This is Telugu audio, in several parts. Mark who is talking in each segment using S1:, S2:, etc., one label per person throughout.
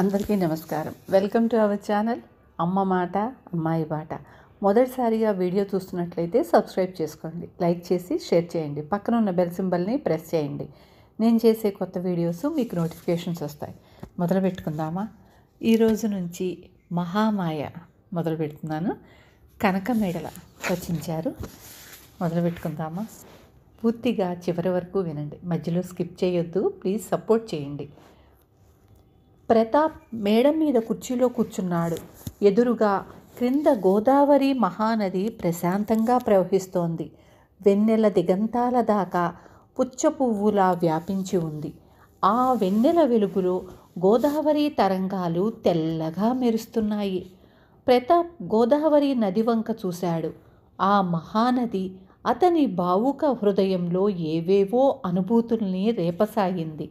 S1: అందరికీ నమస్కారం వెల్కమ్ టు అవర్ ఛానల్ అమ్మ మాట అమ్మాయి బాట మొదటిసారిగా వీడియో చూస్తున్నట్లయితే సబ్స్క్రైబ్ చేసుకోండి లైక్ చేసి షేర్ చేయండి పక్కన ఉన్న బెల్ సింబల్ని ప్రెస్ చేయండి నేను చేసే కొత్త వీడియోస్ మీకు నోటిఫికేషన్స్ వస్తాయి మొదలు పెట్టుకుందామా ఈరోజు నుంచి మహామాయ మొదలు పెడుతున్నాను కనక మేడల రచించారు మొదలు పెట్టుకుందామా పూర్తిగా చివరి వరకు వినండి మధ్యలో స్కిప్ చేయొద్దు ప్లీజ్ సపోర్ట్ చేయండి ప్రతాప్ మేడ మీద కుర్చీలో కూర్చున్నాడు ఎదురుగా క్రింద గోదావరి మహానది ప్రశాంతంగా ప్రవహిస్తోంది వెన్నెల దిగంతాల దాకా పుచ్చ పువ్వులా వ్యాపించి ఉంది ఆ వెన్నెల వెలుగులో గోదావరి తరంగాలు తెల్లగా మెరుస్తున్నాయి ప్రతాప్ గోదావరి నది వంక చూశాడు ఆ మహానది అతని భావుక హృదయంలో ఏవేవో అనుభూతుల్ని రేపసాగింది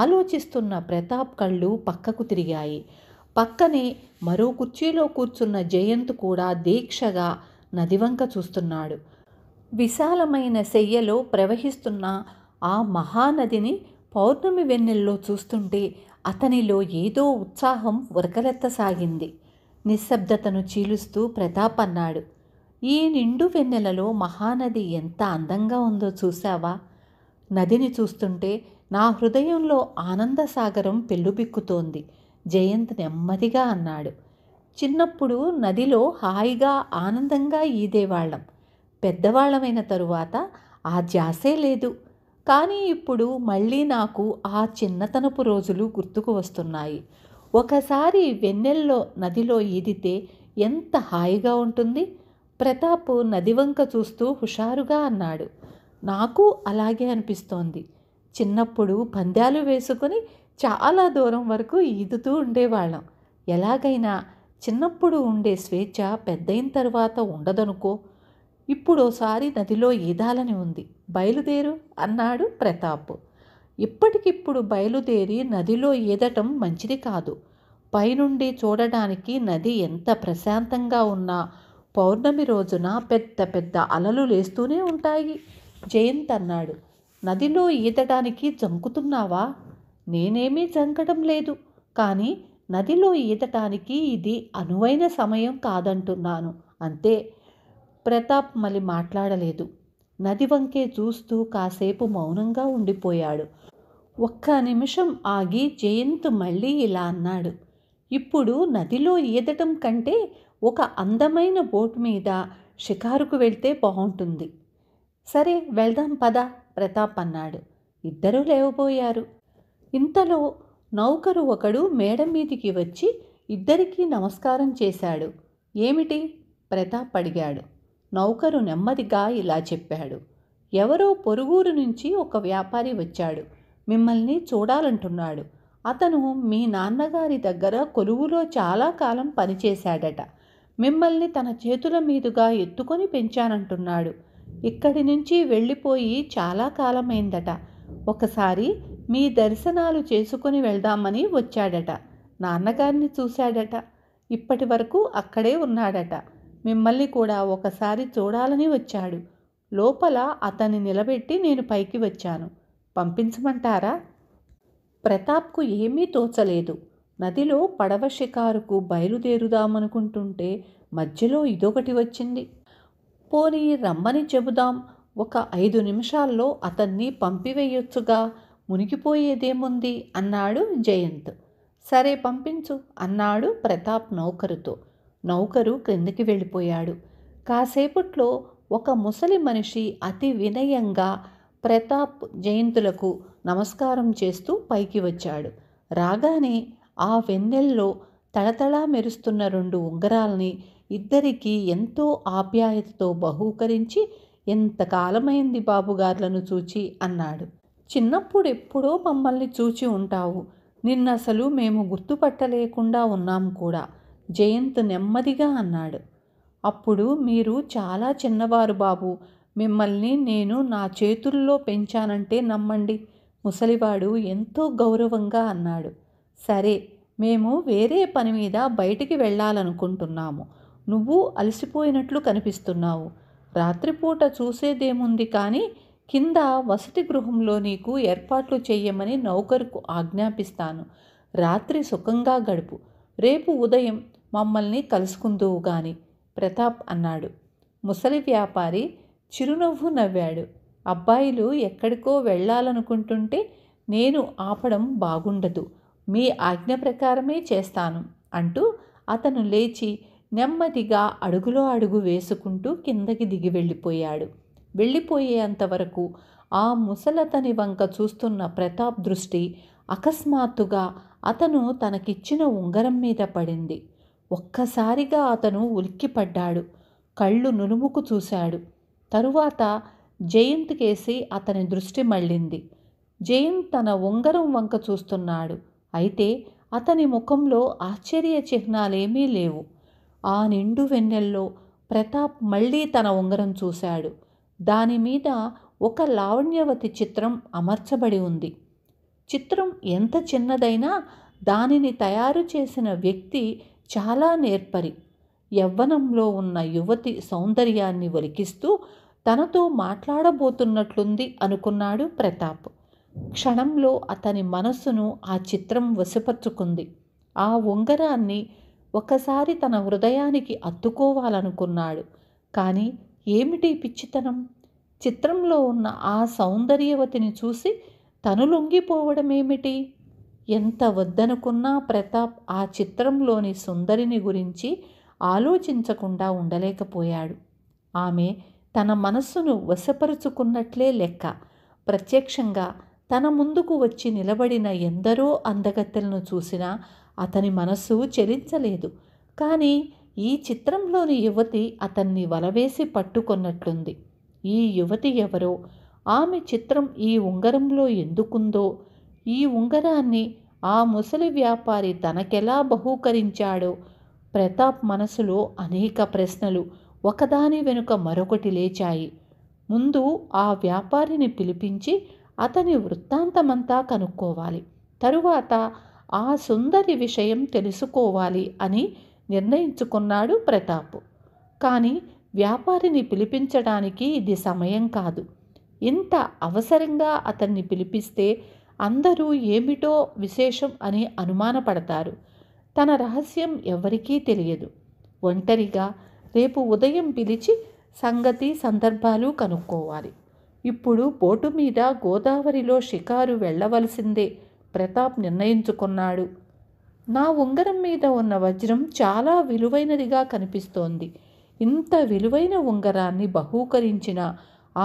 S1: ఆలోచిస్తున్న ప్రతాప్ కళ్ళు పక్కకు తిరిగాయి పక్కనే మరో కుర్చీలో కూర్చున్న జయంత్ కూడా దీక్షగా నదివంక చూస్తున్నాడు విశాలమైన శయ్యలో ప్రవహిస్తున్న ఆ మహానదిని పౌర్ణమి వెన్నెల్లో చూస్తుంటే అతనిలో ఏదో ఉత్సాహం ఉరకలెత్తసాగింది నిశ్శబ్దతను చీలుస్తూ ప్రతాప్ అన్నాడు ఈ నిండు వెన్నెలలో మహానది ఎంత అందంగా ఉందో చూశావా నదిని చూస్తుంటే నా హృదయంలో ఆనందసాగరం పెళ్ళుబిక్కుతోంది జయంత్ నెమ్మదిగా అన్నాడు చిన్నప్పుడు నదిలో హాయిగా ఆనందంగా ఈదేవాళ్ళం పెద్దవాళ్ళమైన తరువాత ఆ జాసే లేదు కానీ ఇప్పుడు మళ్ళీ నాకు ఆ చిన్నతనపు రోజులు గుర్తుకు వస్తున్నాయి ఒకసారి వెన్నెల్లో నదిలో ఈదితే ఎంత హాయిగా ఉంటుంది ప్రతాప్ నదివంక చూస్తూ హుషారుగా అన్నాడు నాకు అలాగే అనిపిస్తోంది చిన్నప్పుడు పందాలు వేసుకొని చాలా దూరం వరకు ఈదుతూ ఉండేవాళ్ళం ఎలాగైనా చిన్నప్పుడు ఉండే స్వేచ్ఛ పెద్దయిన తర్వాత ఉండదనుకో ఇప్పుడోసారి నదిలో ఈదాలని ఉంది బయలుదేరు అన్నాడు ప్రతాప్ ఇప్పటికిప్పుడు బయలుదేరి నదిలో ఈదటం మంచిది కాదు పైనుండి చూడడానికి నది ఎంత ప్రశాంతంగా ఉన్నా పౌర్ణమి రోజున పెద్ద పెద్ద అలలు లేస్తూనే ఉంటాయి జయంత్ అన్నాడు నదిలో ఈదటానికి జంకుతున్నావా నేనేమీ జంకటం లేదు కానీ నదిలో ఈదటానికి ఇది అనువైన సమయం కాదంటున్నాను అంతే ప్రతాప్ మళ్ళీ మాట్లాడలేదు నది వంకే చూస్తూ కాసేపు మౌనంగా ఉండిపోయాడు ఒక్క నిమిషం ఆగి జయంత్ మళ్ళీ ఇలా అన్నాడు ఇప్పుడు నదిలో ఈదటం కంటే ఒక అందమైన బోట్ మీద షికారుకు వెళ్తే బాగుంటుంది సరే వెళ్దాం పదా ప్రతాప్ అన్నాడు ఇద్దరూ లేవబోయారు ఇంతలో నౌకరు ఒకడు మేడ మీదికి వచ్చి ఇద్దరికీ నమస్కారం చేశాడు ఏమిటి ప్రతాప్ అడిగాడు నౌకరు నెమ్మదిగా ఇలా చెప్పాడు ఎవరో పొరుగురు నుంచి ఒక వ్యాపారి వచ్చాడు మిమ్మల్ని చూడాలంటున్నాడు అతను మీ నాన్నగారి దగ్గర కొలువులో చాలా కాలం పనిచేశాడట మిమ్మల్ని తన చేతుల మీదుగా ఎత్తుకొని పెంచానంటున్నాడు ఇక్కడి నుంచి వెళ్ళిపోయి చాలా కాలమైందట ఒకసారి మీ దర్శనాలు చేసుకుని వెళ్దామని వచ్చాడట నాన్నగారిని చూశాడట ఇప్పటి వరకు అక్కడే ఉన్నాడట మిమ్మల్ని కూడా ఒకసారి చూడాలని వచ్చాడు లోపల అతన్ని నిలబెట్టి నేను పైకి వచ్చాను పంపించమంటారా ప్రతాప్కు ఏమీ తోచలేదు నదిలో పడవ షికారుకు బయలుదేరుదామనుకుంటుంటే మధ్యలో ఇదొకటి వచ్చింది పోనీ రమ్మని చెబుదాం ఒక ఐదు నిమిషాల్లో అతన్ని పంపివేయొచ్చుగా మునిగిపోయేదేముంది అన్నాడు జయంత్ సరే పంపించు అన్నాడు ప్రతాప్ నౌకరుతో నౌకరు క్రిందికి వెళ్ళిపోయాడు కాసేపట్లో ఒక ముసలి మనిషి అతి వినయంగా ప్రతాప్ జయంతులకు నమస్కారం చేస్తూ పైకి వచ్చాడు రాగానే ఆ వెన్నెల్లో తళతళా మెరుస్తున్న రెండు ఉంగరాల్ని ఇద్దరికీ ఎంతో ఆప్యాయతతో బహూకరించి ఎంతకాలమైంది బాబుగార్లను చూచి అన్నాడు చిన్నప్పుడు ఎప్పుడో మమ్మల్ని చూచి ఉంటావు నిన్నసలు మేము గుర్తుపట్టలేకుండా ఉన్నాం కూడా జయంత్ నెమ్మదిగా అన్నాడు అప్పుడు మీరు చాలా చిన్నవారు బాబు మిమ్మల్ని నేను నా చేతుల్లో పెంచానంటే నమ్మండి ముసలివాడు ఎంతో గౌరవంగా అన్నాడు సరే మేము వేరే పని మీద బయటికి వెళ్ళాలనుకుంటున్నాము నువ్వు అలసిపోయినట్లు కనిపిస్తున్నావు రాత్రిపూట చూసేదేముంది కానీ కింద వసతి గృహంలో నీకు ఏర్పాట్లు చేయమని నౌకరుకు ఆజ్ఞాపిస్తాను రాత్రి సుఖంగా గడుపు రేపు ఉదయం మమ్మల్ని కలుసుకుందువు గాని ప్రతాప్ అన్నాడు ముసలి వ్యాపారి చిరునవ్వు నవ్వాడు అబ్బాయిలు ఎక్కడికో వెళ్ళాలనుకుంటుంటే నేను ఆపడం బాగుండదు మీ ఆజ్ఞ ప్రకారమే చేస్తాను అంటూ అతను లేచి నెమ్మదిగా అడుగులో అడుగు వేసుకుంటూ కిందకి దిగి వెళ్ళిపోయాడు వెళ్ళిపోయేంతవరకు ఆ ముసలతని వంక చూస్తున్న ప్రతాప్ దృష్టి అకస్మాత్తుగా అతను తనకిచ్చిన ఉంగరం మీద పడింది ఒక్కసారిగా అతను ఉలిక్కిపడ్డాడు కళ్ళు నులుముకు చూశాడు తరువాత జయంత్ కేసి అతని దృష్టి మళ్ళింది జయంత్ తన ఉంగరం వంక చూస్తున్నాడు అయితే అతని ముఖంలో ఆశ్చర్య చిహ్నాలేమీ లేవు ఆ నిండు వెన్నెల్లో ప్రతాప్ మళ్ళీ తన ఉంగరం చూశాడు దాని మీద ఒక లావణ్యవతి చిత్రం అమర్చబడి ఉంది చిత్రం ఎంత చిన్నదైనా దానిని తయారు చేసిన వ్యక్తి చాలా నేర్పరి యవ్వనంలో ఉన్న యువతి సౌందర్యాన్ని ఒలికిస్తూ తనతో మాట్లాడబోతున్నట్లుంది అనుకున్నాడు ప్రతాప్ క్షణంలో అతని మనస్సును ఆ చిత్రం వశపరుచుకుంది ఆ ఉంగరాన్ని ఒకసారి తన హృదయానికి అత్తుకోవాలనుకున్నాడు కానీ ఏమిటి పిచ్చితనం చిత్రంలో ఉన్న ఆ సౌందర్యవతిని చూసి తను లొంగిపోవడమేమిటి ఎంత వద్దనుకున్నా ప్రతాప్ ఆ చిత్రంలోని సుందరిని గురించి ఆలోచించకుండా ఉండలేకపోయాడు ఆమె తన మనస్సును వశపరుచుకున్నట్లే లెక్క ప్రత్యక్షంగా తన ముందుకు వచ్చి నిలబడిన ఎందరో అందగత్తెలను చూసినా అతని మనస్సు చెలించలేదు కానీ ఈ చిత్రంలోని యువతి అతన్ని వలవేసి పట్టుకొన్నట్లుంది ఈ యువతి ఎవరో ఆమె చిత్రం ఈ ఉంగరంలో ఎందుకుందో ఈ ఉంగరాన్ని ఆ ముసలి వ్యాపారి తనకెలా బహూకరించాడో ప్రతాప్ మనసులో అనేక ప్రశ్నలు ఒకదాని వెనుక మరొకటి లేచాయి ముందు ఆ వ్యాపారిని పిలిపించి అతని వృత్తాంతమంతా కనుక్కోవాలి తరువాత ఆ సుందరి విషయం తెలుసుకోవాలి అని నిర్ణయించుకున్నాడు ప్రతాప్ కానీ వ్యాపారిని పిలిపించడానికి ఇది సమయం కాదు ఇంత అవసరంగా అతన్ని పిలిపిస్తే అందరూ ఏమిటో విశేషం అని అనుమానపడతారు తన రహస్యం ఎవరికీ తెలియదు ఒంటరిగా రేపు ఉదయం పిలిచి సంగతి సందర్భాలు కనుక్కోవాలి ఇప్పుడు బోటు మీద గోదావరిలో షికారు వెళ్ళవలసిందే ప్రతాప్ నిర్ణయించుకున్నాడు నా ఉంగరం మీద ఉన్న వజ్రం చాలా విలువైనదిగా కనిపిస్తోంది ఇంత విలువైన ఉంగరాన్ని బహూకరించిన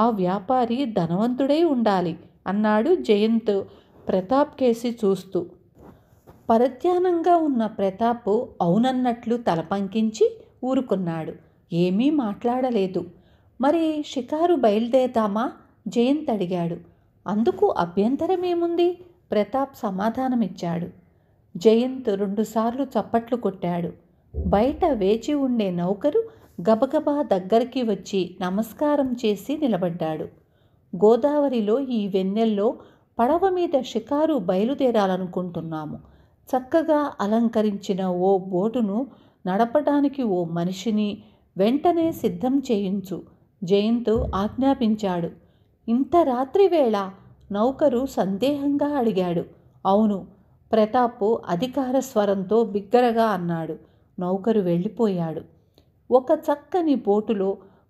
S1: ఆ వ్యాపారి ధనవంతుడై ఉండాలి అన్నాడు జయంత్ ప్రతాప్ కేసి చూస్తూ పరధ్యానంగా ఉన్న ప్రతాప్ అవునన్నట్లు తల పంకించి ఊరుకున్నాడు ఏమీ మాట్లాడలేదు మరి షికారు బయలుదేరతామా జయంత్ అడిగాడు అందుకు అభ్యంతరమేముంది ప్రతాప్ సమాధానమిచ్చాడు జయంత్ రెండుసార్లు చప్పట్లు కొట్టాడు బయట వేచి ఉండే నౌకరు గబగబా దగ్గరికి వచ్చి నమస్కారం చేసి నిలబడ్డాడు గోదావరిలో ఈ వెన్నెల్లో పడవ మీద షికారు బయలుదేరాలనుకుంటున్నాము చక్కగా అలంకరించిన ఓ బోటును నడపడానికి ఓ మనిషిని వెంటనే సిద్ధం చేయించు జయంతు ఆజ్ఞాపించాడు ఇంత రాత్రి వేళ నౌకరు సందేహంగా అడిగాడు అవును ప్రతాప్ అధికార స్వరంతో బిగ్గరగా అన్నాడు నౌకరు వెళ్ళిపోయాడు ఒక చక్కని బోటులో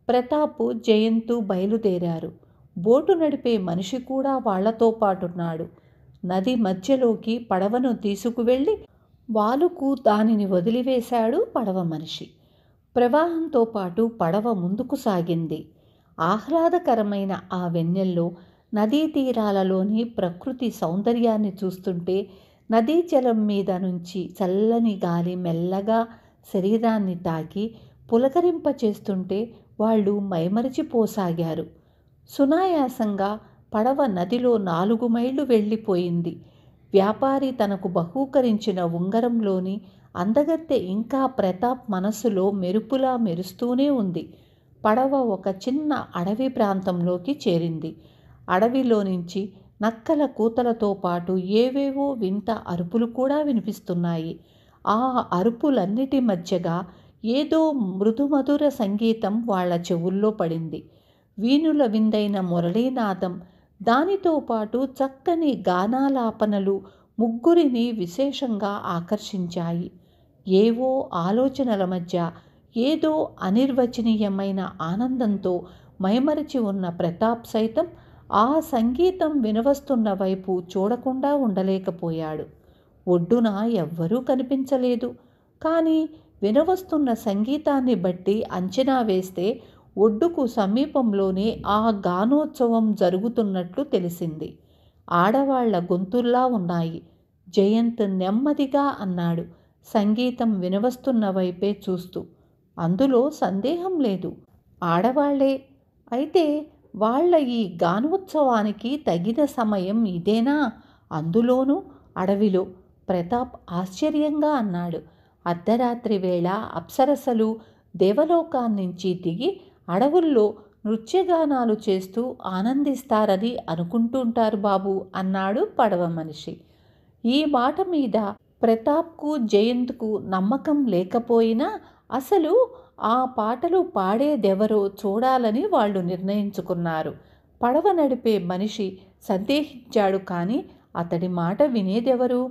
S1: ప్రతాప్ జయంతు బయలుదేరారు బోటు నడిపే మనిషి కూడా వాళ్లతో పాటున్నాడు నది మధ్యలోకి పడవను తీసుకువెళ్ళి వాలుకు దానిని వదిలివేశాడు పడవ మనిషి ప్రవాహంతో పాటు పడవ ముందుకు సాగింది ఆహ్లాదకరమైన ఆ వెన్నెల్లో నదీ తీరాలలోని ప్రకృతి సౌందర్యాన్ని చూస్తుంటే నదీ జలం మీద నుంచి చల్లని గాలి మెల్లగా శరీరాన్ని తాకి పులకరింప చేస్తుంటే వాళ్ళు మైమరిచిపోసాగారు సునాయాసంగా పడవ నదిలో నాలుగు మైళ్ళు వెళ్ళిపోయింది వ్యాపారి తనకు బహూకరించిన ఉంగరంలోని అందగత్తె ఇంకా ప్రతాప్ మనసులో మెరుపులా మెరుస్తూనే ఉంది పడవ ఒక చిన్న అడవి ప్రాంతంలోకి చేరింది అడవిలో నుంచి నక్కల కూతలతో పాటు ఏవేవో వింత అరుపులు కూడా వినిపిస్తున్నాయి ఆ అరుపులన్నిటి మధ్యగా ఏదో మృదుమధుర సంగీతం వాళ్ల చెవుల్లో పడింది వీణుల విందైన మురళీనాథం దానితో పాటు చక్కని గానాలాపనలు ముగ్గురిని విశేషంగా ఆకర్షించాయి ఏవో ఆలోచనల మధ్య ఏదో అనిర్వచనీయమైన ఆనందంతో మైమరచి ఉన్న ప్రతాప్ సైతం ఆ సంగీతం వినవస్తున్న వైపు చూడకుండా ఉండలేకపోయాడు ఒడ్డున ఎవ్వరూ కనిపించలేదు కానీ వినవస్తున్న సంగీతాన్ని బట్టి అంచనా వేస్తే ఒడ్డుకు సమీపంలోనే ఆ గానోత్సవం జరుగుతున్నట్లు తెలిసింది ఆడవాళ్ల గొంతుల్లా ఉన్నాయి జయంత్ నెమ్మదిగా అన్నాడు సంగీతం వినవస్తున్న వైపే చూస్తూ అందులో సందేహం లేదు ఆడవాళ్లే అయితే వాళ్ళ ఈ గానోత్సవానికి తగిన సమయం ఇదేనా అందులోనూ అడవిలో ప్రతాప్ ఆశ్చర్యంగా అన్నాడు అర్ధరాత్రి వేళ అప్సరసలు దేవలోకాన్నించి దిగి అడవుల్లో నృత్యగానాలు చేస్తూ ఆనందిస్తారని అనుకుంటుంటారు బాబు అన్నాడు పడవ మనిషి ఈ మాట మీద ప్రతాప్కు జయంత్కు నమ్మకం లేకపోయినా అసలు ఆ పాటలు పాడేదెవరో చూడాలని వాళ్ళు నిర్ణయించుకున్నారు పడవ నడిపే మనిషి సందేహించాడు కానీ అతడి మాట వినేదెవరు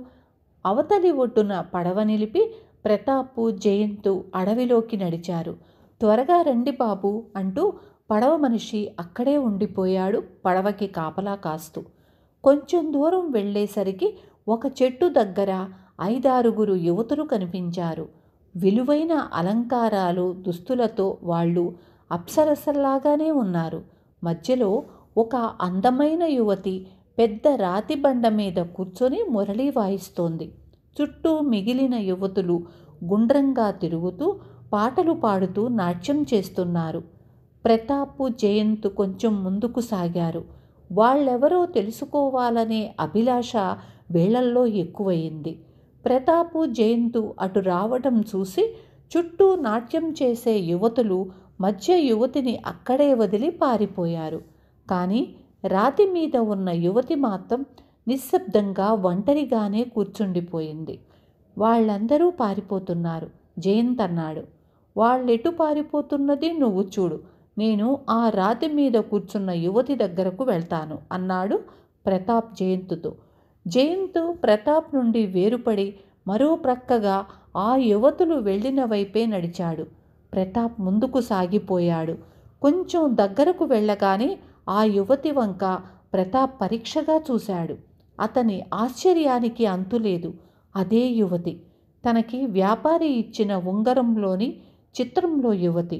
S1: అవతలి ఒడ్డున పడవ నిలిపి ప్రతాపు జయంతు అడవిలోకి నడిచారు త్వరగా రండి బాబు అంటూ పడవ మనిషి అక్కడే ఉండిపోయాడు పడవకి కాపలా కాస్తూ కొంచెం దూరం వెళ్ళేసరికి ఒక చెట్టు దగ్గర ఐదారుగురు యువతులు కనిపించారు విలువైన అలంకారాలు దుస్తులతో వాళ్ళు అప్సరసల్లాగానే ఉన్నారు మధ్యలో ఒక అందమైన యువతి పెద్ద రాతి బండ మీద కూర్చొని మురళి వాయిస్తోంది చుట్టూ మిగిలిన యువతులు గుండ్రంగా తిరుగుతూ పాటలు పాడుతూ నాట్యం చేస్తున్నారు ప్రతాప్ జయంత్ కొంచెం ముందుకు సాగారు వాళ్ళెవరో తెలుసుకోవాలనే అభిలాష వేళల్లో ఎక్కువయింది ప్రతాపు జయంతు అటు రావటం చూసి చుట్టూ నాట్యం చేసే యువతులు మధ్య యువతిని అక్కడే వదిలి పారిపోయారు కానీ రాతి మీద ఉన్న యువతి మాత్రం నిశ్శబ్దంగా ఒంటరిగానే కూర్చుండిపోయింది వాళ్ళందరూ పారిపోతున్నారు జయంత్ అన్నాడు వాళ్ళెటు పారిపోతున్నది నువ్వు చూడు నేను ఆ రాతి మీద కూర్చున్న యువతి దగ్గరకు వెళ్తాను అన్నాడు ప్రతాప్ జయంతుతో జయంతు ప్రతాప్ నుండి వేరుపడి మరో ప్రక్కగా ఆ యువతులు వెళ్ళిన వైపే నడిచాడు ప్రతాప్ ముందుకు సాగిపోయాడు కొంచెం దగ్గరకు వెళ్ళగానే ఆ యువతి వంక ప్రతాప్ పరీక్షగా చూశాడు అతని ఆశ్చర్యానికి అంతులేదు అదే యువతి తనకి వ్యాపారి ఇచ్చిన ఉంగరంలోని చిత్రంలో యువతి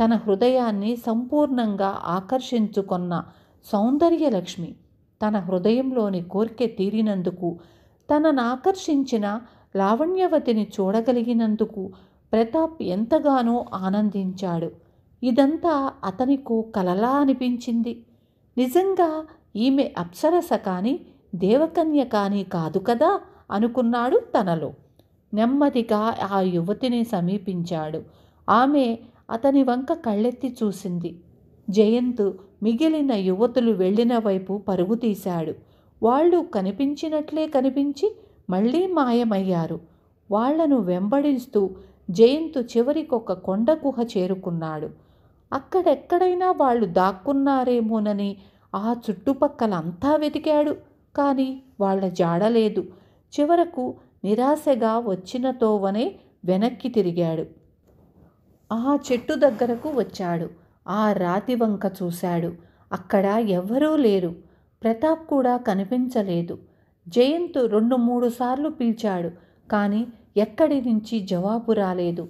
S1: తన హృదయాన్ని సంపూర్ణంగా ఆకర్షించుకున్న సౌందర్యలక్ష్మి తన హృదయంలోని కోరిక తీరినందుకు తనను ఆకర్షించిన లావణ్యవతిని చూడగలిగినందుకు ప్రతాప్ ఎంతగానో ఆనందించాడు ఇదంతా అతనికు కలలా అనిపించింది నిజంగా ఈమె అప్సరస కానీ దేవకన్య కానీ కాదు కదా అనుకున్నాడు తనలో నెమ్మదిగా ఆ యువతిని సమీపించాడు ఆమె అతని వంక కళ్ళెత్తి చూసింది జయంతు మిగిలిన యువతులు వెళ్ళిన వైపు పరుగుతీశాడు వాళ్ళు కనిపించినట్లే కనిపించి మళ్ళీ మాయమయ్యారు వాళ్లను వెంబడిస్తూ జయంత్ చివరికొక కొండ గుహ చేరుకున్నాడు అక్కడెక్కడైనా వాళ్ళు దాక్కున్నారేమోనని ఆ చుట్టుపక్కలంతా వెతికాడు కానీ వాళ్ళ జాడలేదు చివరకు నిరాశగా వచ్చినతోవనే వెనక్కి తిరిగాడు ఆ చెట్టు దగ్గరకు వచ్చాడు ఆ రాతి వంక చూశాడు అక్కడ ఎవ్వరూ లేరు ప్రతాప్ కూడా కనిపించలేదు జయంత్ రెండు మూడు సార్లు పిలిచాడు కానీ ఎక్కడి నుంచి జవాబు రాలేదు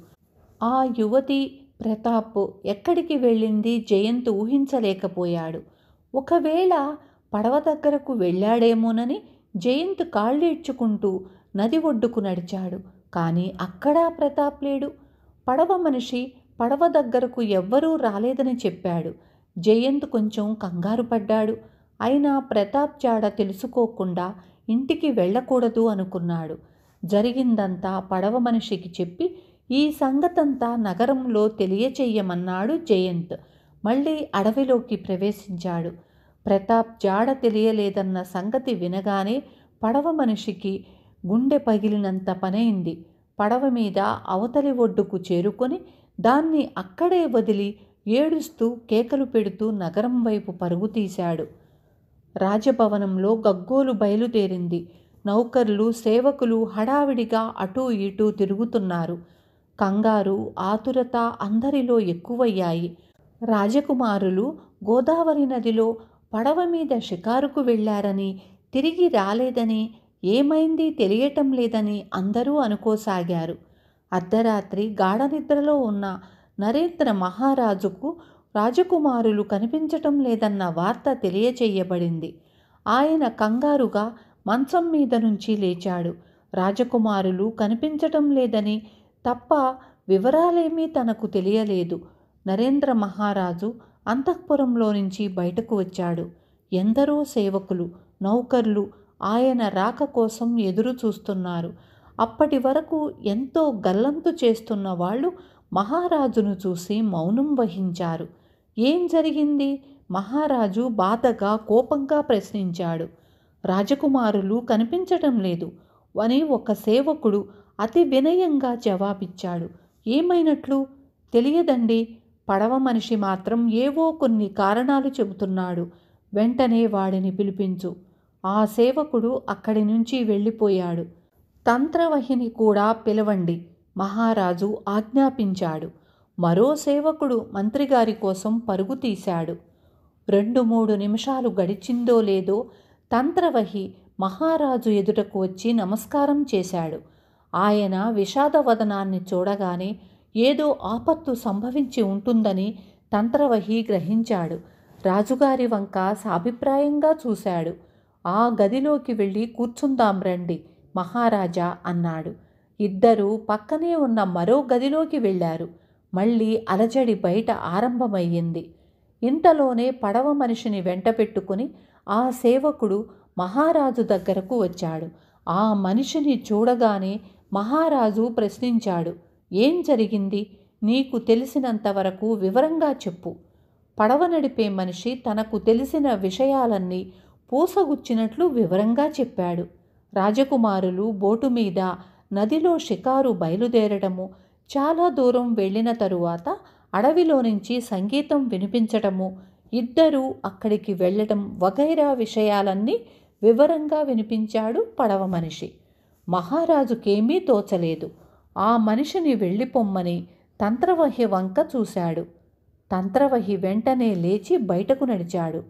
S1: ఆ యువతి ప్రతాప్ ఎక్కడికి వెళ్ళింది జయంత్ ఊహించలేకపోయాడు ఒకవేళ పడవ దగ్గరకు వెళ్ళాడేమోనని జయంత్ కాళ్ళీడ్చుకుంటూ నది ఒడ్డుకు నడిచాడు కానీ అక్కడా ప్రతాప్ లేడు పడవ మనిషి పడవ దగ్గరకు ఎవ్వరూ రాలేదని చెప్పాడు జయంత్ కొంచెం కంగారు పడ్డాడు అయినా ప్రతాప్ జాడ తెలుసుకోకుండా ఇంటికి వెళ్ళకూడదు అనుకున్నాడు జరిగిందంతా పడవ మనిషికి చెప్పి ఈ సంగతంతా నగరంలో తెలియచేయమన్నాడు జయంత్ మళ్ళీ అడవిలోకి ప్రవేశించాడు ప్రతాప్ జాడ తెలియలేదన్న సంగతి వినగానే పడవ మనిషికి గుండె పగిలినంత పనైంది పడవ మీద అవతలి ఒడ్డుకు చేరుకొని దాన్ని అక్కడే వదిలి ఏడుస్తూ కేకలు పెడుతూ నగరం వైపు పరుగు తీశాడు రాజభవనంలో గగ్గోలు బయలుదేరింది నౌకర్లు సేవకులు హడావిడిగా అటూ ఇటూ తిరుగుతున్నారు కంగారు ఆతురత అందరిలో ఎక్కువయ్యాయి రాజకుమారులు గోదావరి నదిలో పడవ మీద షికారుకు వెళ్లారని తిరిగి రాలేదని ఏమైంది తెలియటం లేదని అందరూ అనుకోసాగారు అర్ధరాత్రి గాఢ నిద్రలో ఉన్న నరేంద్ర మహారాజుకు రాజకుమారులు కనిపించటం లేదన్న వార్త తెలియచేయబడింది ఆయన కంగారుగా మంచం మీద నుంచి లేచాడు రాజకుమారులు కనిపించటం లేదని తప్ప వివరాలేమీ తనకు తెలియలేదు నరేంద్ర మహారాజు అంతఃపురంలో నుంచి బయటకు వచ్చాడు ఎందరో సేవకులు నౌకర్లు ఆయన రాక కోసం ఎదురు చూస్తున్నారు అప్పటి వరకు ఎంతో గల్లంతు చేస్తున్న వాళ్ళు మహారాజును చూసి మౌనం వహించారు ఏం జరిగింది మహారాజు బాధగా కోపంగా ప్రశ్నించాడు రాజకుమారులు కనిపించటం లేదు అని ఒక సేవకుడు అతి వినయంగా జవాబిచ్చాడు ఏమైనట్లు తెలియదండి పడవ మనిషి మాత్రం ఏవో కొన్ని కారణాలు చెబుతున్నాడు వెంటనే వాడిని పిలిపించు ఆ సేవకుడు అక్కడి నుంచి వెళ్ళిపోయాడు తంత్రవహిని కూడా పిలవండి మహారాజు ఆజ్ఞాపించాడు మరో సేవకుడు మంత్రిగారి కోసం పరుగు తీశాడు రెండు మూడు నిమిషాలు గడిచిందో లేదో తంత్రవహి మహారాజు ఎదుటకు వచ్చి నమస్కారం చేశాడు ఆయన విషాదవదనాన్ని చూడగానే ఏదో ఆపత్తు సంభవించి ఉంటుందని తంత్రవహి గ్రహించాడు రాజుగారి వంక సాభిప్రాయంగా చూశాడు ఆ గదిలోకి వెళ్ళి కూర్చుందాం రండి మహారాజా అన్నాడు ఇద్దరూ పక్కనే ఉన్న మరో గదిలోకి వెళ్ళారు మళ్ళీ అలజడి బయట ఆరంభమయ్యింది ఇంతలోనే పడవ మనిషిని వెంట పెట్టుకుని ఆ సేవకుడు మహారాజు దగ్గరకు వచ్చాడు ఆ మనిషిని చూడగానే మహారాజు ప్రశ్నించాడు ఏం జరిగింది నీకు తెలిసినంతవరకు వివరంగా చెప్పు పడవ నడిపే మనిషి తనకు తెలిసిన విషయాలన్నీ పూసగుచ్చినట్లు వివరంగా చెప్పాడు రాజకుమారులు బోటు మీద నదిలో షికారు బయలుదేరడము చాలా దూరం వెళ్ళిన తరువాత అడవిలో నుంచి సంగీతం వినిపించటము ఇద్దరూ అక్కడికి వెళ్ళటం వగైరా విషయాలన్నీ వివరంగా వినిపించాడు పడవ మనిషి మహారాజుకేమీ తోచలేదు ఆ మనిషిని వెళ్ళిపొమ్మని తంత్రవహి వంక చూశాడు తంత్రవహి వెంటనే లేచి బయటకు నడిచాడు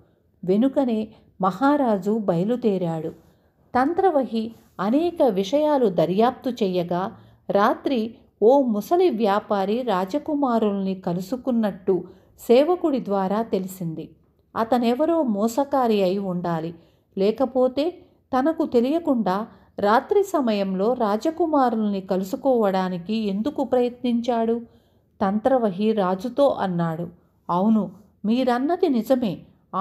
S1: వెనుకనే మహారాజు బయలుదేరాడు తంత్రవహి అనేక విషయాలు దర్యాప్తు చేయగా రాత్రి ఓ ముసలి వ్యాపారి రాజకుమారుల్ని కలుసుకున్నట్టు సేవకుడి ద్వారా తెలిసింది అతనెవరో మోసకారి అయి ఉండాలి లేకపోతే తనకు తెలియకుండా రాత్రి సమయంలో రాజకుమారుల్ని కలుసుకోవడానికి ఎందుకు ప్రయత్నించాడు తంత్రవహి రాజుతో అన్నాడు అవును మీరన్నది నిజమే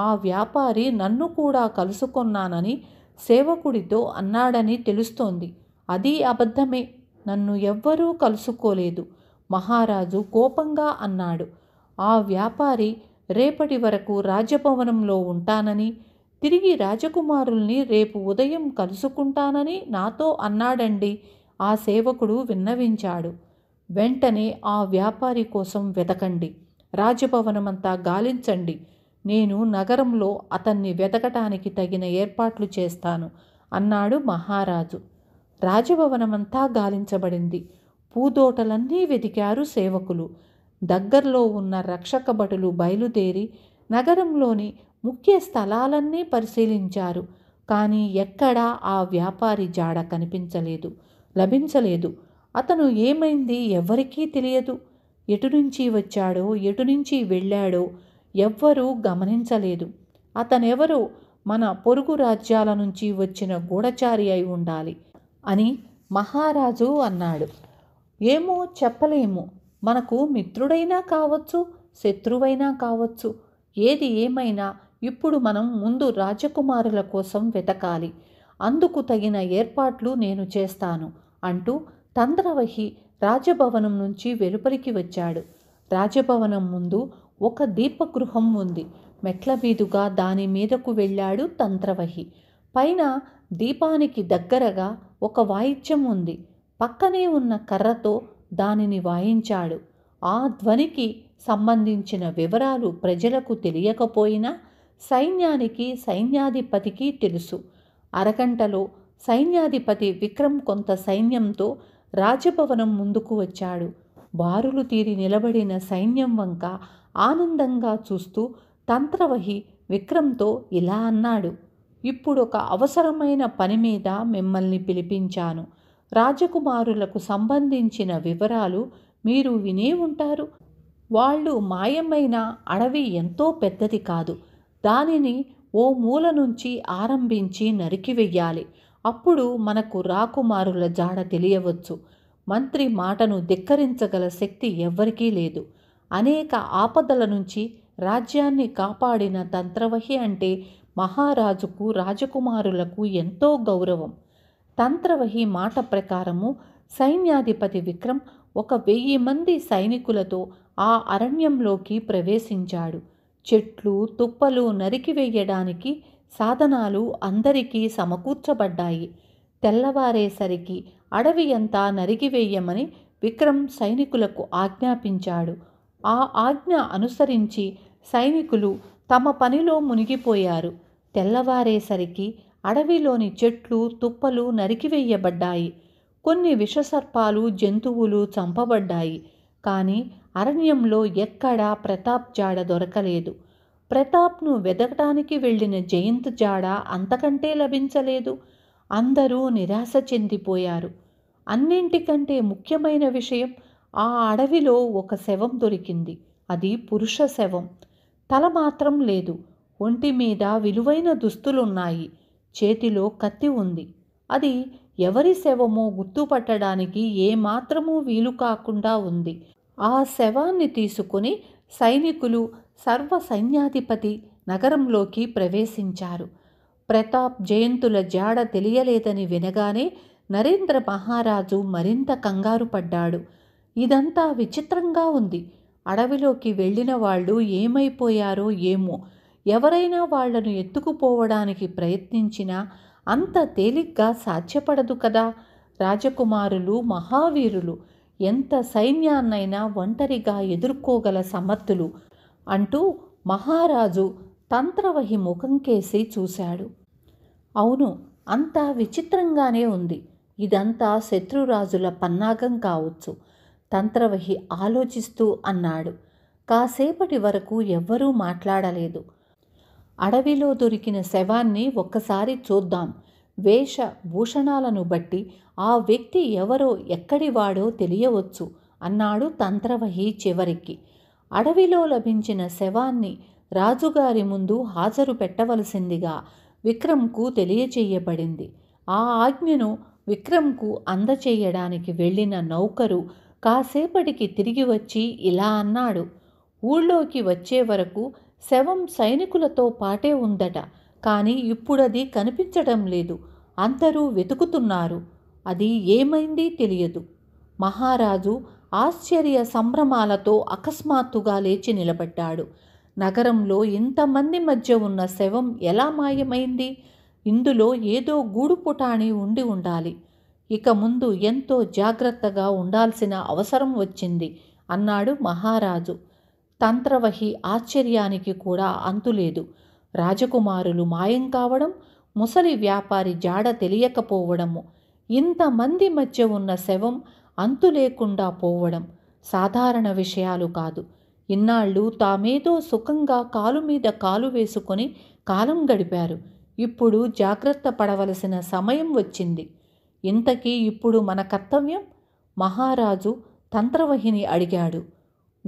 S1: ఆ వ్యాపారి నన్ను కూడా కలుసుకొన్నానని సేవకుడితో అన్నాడని తెలుస్తోంది అది అబద్ధమే నన్ను ఎవ్వరూ కలుసుకోలేదు మహారాజు కోపంగా అన్నాడు ఆ వ్యాపారి రేపటి వరకు రాజభవనంలో ఉంటానని తిరిగి రాజకుమారుల్ని రేపు ఉదయం కలుసుకుంటానని నాతో అన్నాడండి ఆ సేవకుడు విన్నవించాడు వెంటనే ఆ వ్యాపారి కోసం వెతకండి రాజభవనమంతా గాలించండి నేను నగరంలో అతన్ని వెతకటానికి తగిన ఏర్పాట్లు చేస్తాను అన్నాడు మహారాజు రాజభవనమంతా గాలించబడింది పూదోటలన్నీ వెతికారు సేవకులు దగ్గరలో ఉన్న రక్షక భటులు బయలుదేరి నగరంలోని ముఖ్య స్థలాలన్నీ పరిశీలించారు కానీ ఎక్కడా ఆ వ్యాపారి జాడ కనిపించలేదు లభించలేదు అతను ఏమైంది ఎవరికీ తెలియదు ఎటు నుంచి వచ్చాడో ఎటు నుంచి వెళ్ళాడో ఎవ్వరూ గమనించలేదు అతనెవరు మన పొరుగు రాజ్యాల నుంచి వచ్చిన గూఢచారి అయి ఉండాలి అని మహారాజు అన్నాడు ఏమో చెప్పలేము మనకు మిత్రుడైనా కావచ్చు శత్రువైనా కావచ్చు ఏది ఏమైనా ఇప్పుడు మనం ముందు రాజకుమారుల కోసం వెతకాలి అందుకు తగిన ఏర్పాట్లు నేను చేస్తాను అంటూ తంద్రవహి రాజభవనం నుంచి వెలుపలికి వచ్చాడు రాజభవనం ముందు ఒక దీపగృహం ఉంది మెట్ల మీదుగా దాని మీదకు వెళ్ళాడు తంత్రవహి పైన దీపానికి దగ్గరగా ఒక వాయిద్యం ఉంది పక్కనే ఉన్న కర్రతో దానిని వాయించాడు ఆ ధ్వనికి సంబంధించిన వివరాలు ప్రజలకు తెలియకపోయినా సైన్యానికి సైన్యాధిపతికి తెలుసు అరగంటలో సైన్యాధిపతి విక్రమ్ కొంత సైన్యంతో రాజభవనం ముందుకు వచ్చాడు బారులు తీరి నిలబడిన సైన్యం వంక ఆనందంగా చూస్తూ తంత్రవహి విక్రమ్తో ఇలా అన్నాడు ఇప్పుడు ఒక అవసరమైన పని మీద మిమ్మల్ని పిలిపించాను రాజకుమారులకు సంబంధించిన వివరాలు మీరు వినే ఉంటారు వాళ్ళు మాయమైన అడవి ఎంతో పెద్దది కాదు దానిని ఓ మూల నుంచి ఆరంభించి నరికివెయ్యాలి అప్పుడు మనకు రాకుమారుల జాడ తెలియవచ్చు మంత్రి మాటను ధిక్కరించగల శక్తి ఎవ్వరికీ లేదు అనేక ఆపదల నుంచి రాజ్యాన్ని కాపాడిన తంత్రవహి అంటే మహారాజుకు రాజకుమారులకు ఎంతో గౌరవం తంత్రవహి మాట ప్రకారము సైన్యాధిపతి విక్రమ్ ఒక వెయ్యి మంది సైనికులతో ఆ అరణ్యంలోకి ప్రవేశించాడు చెట్లు తుప్పలు నరికివేయడానికి సాధనాలు అందరికీ సమకూర్చబడ్డాయి తెల్లవారేసరికి అడవి అంతా నరిగివేయమని విక్రమ్ సైనికులకు ఆజ్ఞాపించాడు ఆ ఆజ్ఞ అనుసరించి సైనికులు తమ పనిలో మునిగిపోయారు తెల్లవారేసరికి అడవిలోని చెట్లు తుప్పలు నరికివేయబడ్డాయి కొన్ని విషసర్పాలు జంతువులు చంపబడ్డాయి కానీ అరణ్యంలో ఎక్కడా ప్రతాప్ జాడ దొరకలేదు ప్రతాప్ను వెదకటానికి వెళ్ళిన జయంత్ జాడ అంతకంటే లభించలేదు అందరూ నిరాశ చెందిపోయారు అన్నింటికంటే ముఖ్యమైన విషయం ఆ అడవిలో ఒక శవం దొరికింది అది పురుష శవం తల మాత్రం లేదు ఒంటి మీద విలువైన దుస్తులున్నాయి చేతిలో కత్తి ఉంది అది ఎవరి శవమో గుర్తుపట్టడానికి ఏమాత్రమూ వీలు కాకుండా ఉంది ఆ శవాన్ని తీసుకుని సైనికులు సర్వ సైన్యాధిపతి నగరంలోకి ప్రవేశించారు ప్రతాప్ జయంతుల జాడ తెలియలేదని వినగానే నరేంద్ర మహారాజు మరింత కంగారు పడ్డాడు ఇదంతా విచిత్రంగా ఉంది అడవిలోకి వెళ్ళిన వాళ్ళు ఏమైపోయారో ఏమో ఎవరైనా వాళ్లను ఎత్తుకుపోవడానికి ప్రయత్నించినా అంత తేలిగ్గా సాధ్యపడదు కదా రాజకుమారులు మహావీరులు ఎంత సైన్యాన్నైనా ఒంటరిగా ఎదుర్కోగల సమర్థులు అంటూ మహారాజు తంత్రవహి ముఖం కేసి చూశాడు అవును అంతా విచిత్రంగానే ఉంది ఇదంతా శత్రురాజుల పన్నాగం కావచ్చు తంత్రవహి ఆలోచిస్తూ అన్నాడు కాసేపటి వరకు ఎవ్వరూ మాట్లాడలేదు అడవిలో దొరికిన శవాన్ని ఒక్కసారి చూద్దాం వేష భూషణాలను బట్టి ఆ వ్యక్తి ఎవరో ఎక్కడివాడో తెలియవచ్చు అన్నాడు తంత్రవహి చివరికి అడవిలో లభించిన శవాన్ని రాజుగారి ముందు హాజరు పెట్టవలసిందిగా విక్రమ్కు తెలియచేయబడింది ఆ ఆజ్ఞను విక్రమ్కు అందచేయడానికి వెళ్ళిన నౌకరు కాసేపటికి తిరిగి వచ్చి ఇలా అన్నాడు ఊళ్ళోకి వచ్చే వరకు శవం సైనికులతో పాటే ఉందట కానీ ఇప్పుడది కనిపించడం లేదు అందరూ వెతుకుతున్నారు అది ఏమైంది తెలియదు మహారాజు ఆశ్చర్య సంభ్రమాలతో అకస్మాత్తుగా లేచి నిలబడ్డాడు నగరంలో ఇంతమంది మధ్య ఉన్న శవం ఎలా మాయమైంది ఇందులో ఏదో గూడుపుటాణి ఉండి ఉండాలి ఇక ముందు ఎంతో జాగ్రత్తగా ఉండాల్సిన అవసరం వచ్చింది అన్నాడు మహారాజు తంత్రవహి ఆశ్చర్యానికి కూడా అంతులేదు రాజకుమారులు మాయం కావడం ముసలి వ్యాపారి జాడ తెలియకపోవడము ఇంతమంది మధ్య ఉన్న శవం అంతు లేకుండా పోవడం సాధారణ విషయాలు కాదు ఇన్నాళ్ళు తామేదో సుఖంగా కాలు మీద కాలు వేసుకొని కాలం గడిపారు ఇప్పుడు జాగ్రత్త పడవలసిన సమయం వచ్చింది ఇంతకీ ఇప్పుడు మన కర్తవ్యం మహారాజు తంత్రవహిని అడిగాడు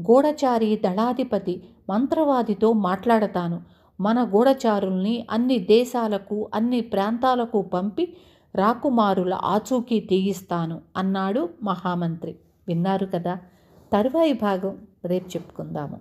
S1: గూఢచారి దళాధిపతి మంత్రవాదితో మాట్లాడతాను మన గూఢచారుల్ని అన్ని దేశాలకు అన్ని ప్రాంతాలకు పంపి రాకుమారుల ఆచూకీ తీయిస్తాను అన్నాడు మహామంత్రి విన్నారు కదా తరువాయి భాగం రేపు చెప్పుకుందాము